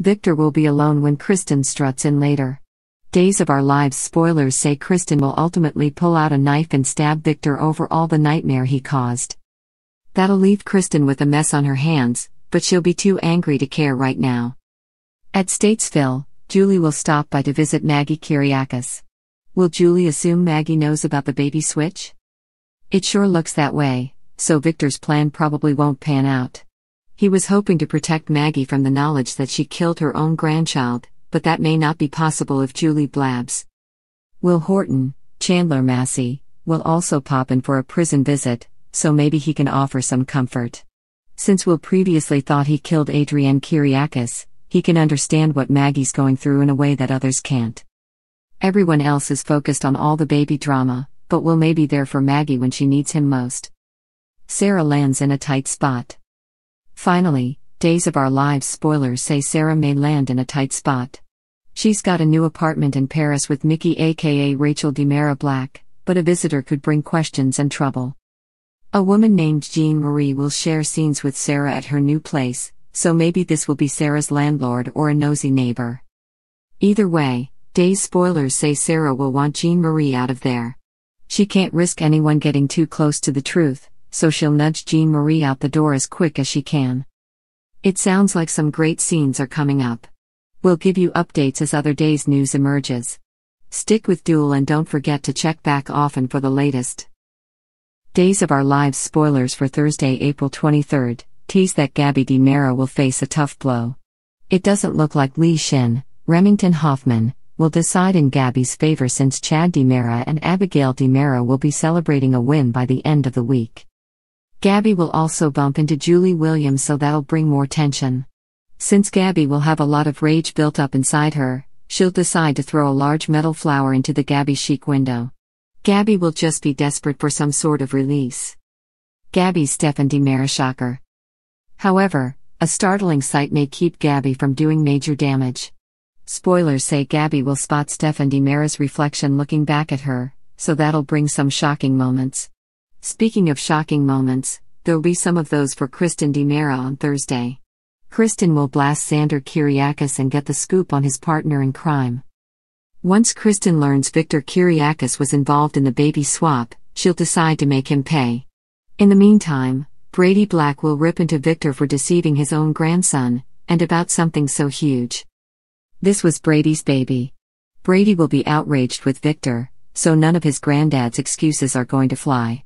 Victor will be alone when Kristen struts in later. Days of Our Lives spoilers say Kristen will ultimately pull out a knife and stab Victor over all the nightmare he caused. That'll leave Kristen with a mess on her hands, but she'll be too angry to care right now. At Statesville, Julie will stop by to visit Maggie Kiriakis. Will Julie assume Maggie knows about the baby switch? It sure looks that way, so Victor's plan probably won't pan out. He was hoping to protect Maggie from the knowledge that she killed her own grandchild, but that may not be possible if Julie blabs. Will Horton, Chandler Massey, will also pop in for a prison visit, so maybe he can offer some comfort. Since Will previously thought he killed Adrienne Kyriakis, he can understand what Maggie's going through in a way that others can't. Everyone else is focused on all the baby drama, but Will may be there for Maggie when she needs him most. Sarah lands in a tight spot. Finally, Days of Our Lives spoilers say Sarah may land in a tight spot. She's got a new apartment in Paris with Mickey aka Rachel Demera Black, but a visitor could bring questions and trouble. A woman named Jean Marie will share scenes with Sarah at her new place, so maybe this will be Sarah's landlord or a nosy neighbor. Either way, Day's spoilers say Sarah will want Jean Marie out of there. She can't risk anyone getting too close to the truth, so she'll nudge Jean Marie out the door as quick as she can. It sounds like some great scenes are coming up. We'll give you updates as other days' news emerges. Stick with Duel and don't forget to check back often for the latest. Days of Our Lives spoilers for Thursday, April 23rd, tease that Gabby DiMera will face a tough blow. It doesn't look like Lee Shin, Remington Hoffman, will decide in Gabby's favor since Chad DiMera and Abigail DiMera will be celebrating a win by the end of the week. Gabby will also bump into Julie Williams, so that'll bring more tension. Since Gabby will have a lot of rage built up inside her, she'll decide to throw a large metal flower into the Gabby chic window. Gabby will just be desperate for some sort of release. Gabby's Stefan shocker. However, a startling sight may keep Gabby from doing major damage. Spoilers say Gabby will spot Stefan Mara's reflection looking back at her, so that'll bring some shocking moments. Speaking of shocking moments, there'll be some of those for Kristen DiMera on Thursday. Kristen will blast Xander Kiriakis and get the scoop on his partner in crime. Once Kristen learns Victor Kiriakis was involved in the baby swap, she'll decide to make him pay. In the meantime, Brady Black will rip into Victor for deceiving his own grandson, and about something so huge. This was Brady's baby. Brady will be outraged with Victor, so none of his granddad's excuses are going to fly.